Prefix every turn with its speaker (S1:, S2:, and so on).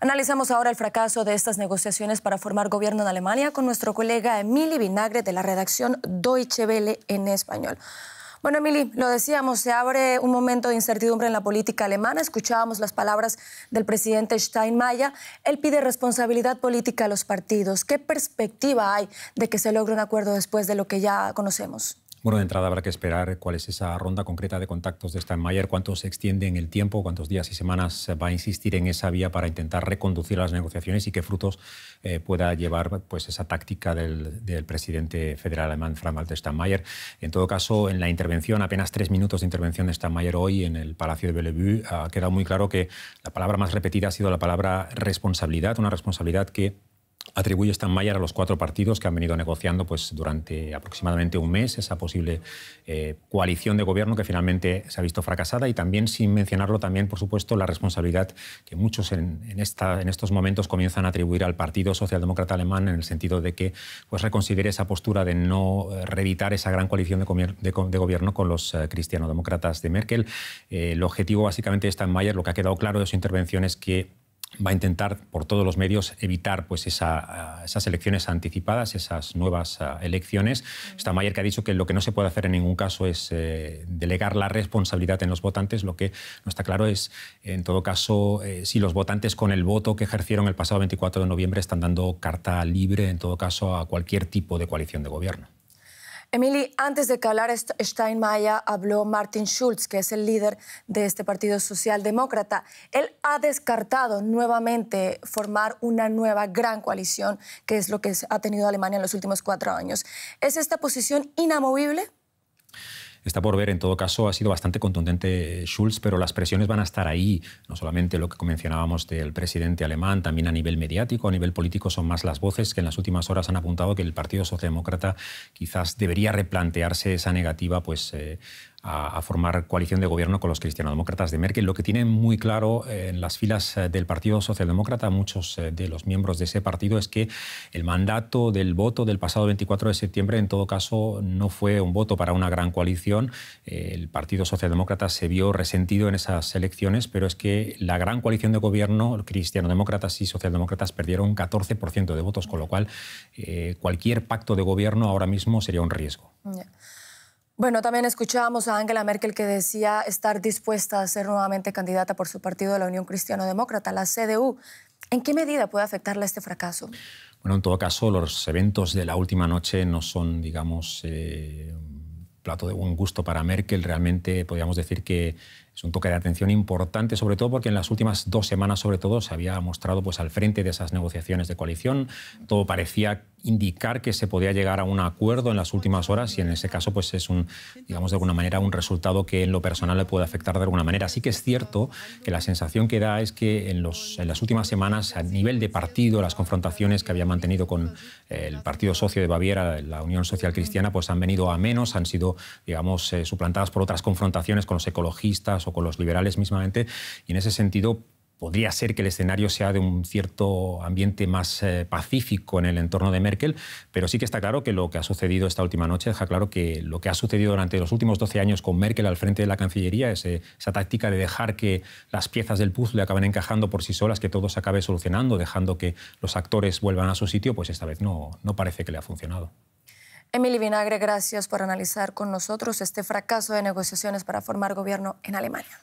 S1: Analizamos ahora el fracaso de estas negociaciones para formar gobierno en Alemania con nuestro colega Emily Vinagre de la redacción Deutsche Welle en español. Bueno, Emily, lo decíamos, se abre un momento de incertidumbre en la política alemana. Escuchábamos las palabras del presidente Steinmeier. Él pide responsabilidad política a los partidos. ¿Qué perspectiva hay de que se logre un acuerdo después de lo que ya conocemos?
S2: Bueno, de entrada habrá que esperar cuál es esa ronda concreta de contactos de Steinmeier, cuánto se extiende en el tiempo, cuántos días y semanas va a insistir en esa vía para intentar reconducir las negociaciones y qué frutos eh, pueda llevar pues, esa táctica del, del, presidente federal alemán Frank-Walter Steinmeier. En todo caso, en la intervención, apenas tres minutos de intervención de Steinmeier hoy en el Palacio de Bellevue, ha quedado muy claro que la palabra más repetida ha sido la palabra responsabilidad, una responsabilidad que atribuye Mayer a los cuatro partidos que han venido negociando pues, durante aproximadamente un mes esa posible eh, coalición de gobierno que finalmente se ha visto fracasada y también, sin mencionarlo también, por supuesto, la responsabilidad que muchos en, esta, en estos momentos comienzan a atribuir al Partido Socialdemócrata Alemán en el sentido de que pues, reconsidere esa postura de no eh, reeditar esa gran coalición de, gobierno con los eh, cristianodemócratas de Merkel. el objetivo básicamente de Mayer, lo que ha quedado claro de su intervención es que va a intentar por todos los medios evitar pues, ah, esas elecciones anticipadas, esas nuevas ah, elecciones. Mayer que ha dicho que lo que no se puede hacer en ningún caso es eh, delegar la responsabilidad en los votantes. Lo que no está claro es, en todo caso, eh, si los votantes con el voto que ejercieron el pasado 24 de noviembre están dando carta libre, en todo caso, a cualquier tipo de coalición de gobierno.
S1: Emily, antes de que hablara Steinmeier, habló Martin Schulz, que es el líder de este Partido Socialdemócrata. Él ha descartado nuevamente formar una nueva gran coalición, que es lo que ha tenido Alemania en los últimos cuatro años. ¿Es esta posición inamovible?
S2: está por ver. En todo caso, ha sido bastante contundente eh, Schulz, pero las presiones van a estar ahí. No solamente lo que mencionábamos del presidente alemán, también a nivel mediático, a nivel político, son más las voces que en las últimas horas han apuntado que el Partido Socialdemócrata quizás debería replantearse esa negativa pues, eh, a, formar coalición de gobierno con los cristianodemócratas de Merkel. Lo que tienen muy claro eh, en las filas eh, del Partido Socialdemócrata muchos eh, de los miembros de ese partido es que el mandato del voto del pasado 24 de septiembre en todo caso no fue un voto para una gran coalición. El Partido Socialdemócrata se vio resentido en esas elecciones, pero es que la gran coalición de gobierno, cristianodemócratas y socialdemócratas, perdieron 14% de votos, con lo cual cualquier pacto de gobierno ahora mismo sería un riesgo.
S1: Bueno, también escuchábamos a Angela Merkel que decía estar dispuesta a ser nuevamente candidata por su partido de la Unión Cristiano Demócrata, la CDU. ¿En qué medida puede afectarle este fracaso?
S2: Bueno, en todo caso, los eventos de la última noche no son, digamos, eh, un plato de buen gusto para Merkel. Realmente podríamos decir que es un toque de atención importante, sobre todo porque en las últimas dos semanas, sobre todo, se había mostrado pues, al frente de esas negociaciones de coalición. Todo parecía indicar que se podía llegar a un acuerdo en las últimas horas y en ese caso pues, es un, digamos, de alguna manera un resultado que en lo personal le puede afectar de alguna manera. Así que es cierto que la sensación que da es que en, en las últimas semanas, a nivel de partido, las confrontaciones que había mantenido con eh, el partido socio de Baviera, la Unión Social Cristiana, pues han venido a menos, han sido, digamos, eh, suplantadas por otras confrontaciones con los ecologistas con los liberales mismamente. Y en ese sentido, podría ser que el escenario sea de un cierto ambiente más eh, pacífico en el entorno de Merkel, pero sí que está claro que lo que ha sucedido esta última noche deja claro que lo que ha sucedido durante los últimos 12 años con Merkel al frente de la Cancillería, esa táctica de dejar que las piezas del puzzle acaben encajando por sí solas, que todo se acabe solucionando, dejando que los actores vuelvan a su sitio, pues esta vez no parece que le ha funcionado.
S1: Emily Vinagre, gracias por analizar con nosotros este fracaso de negociaciones para formar gobierno en Alemania.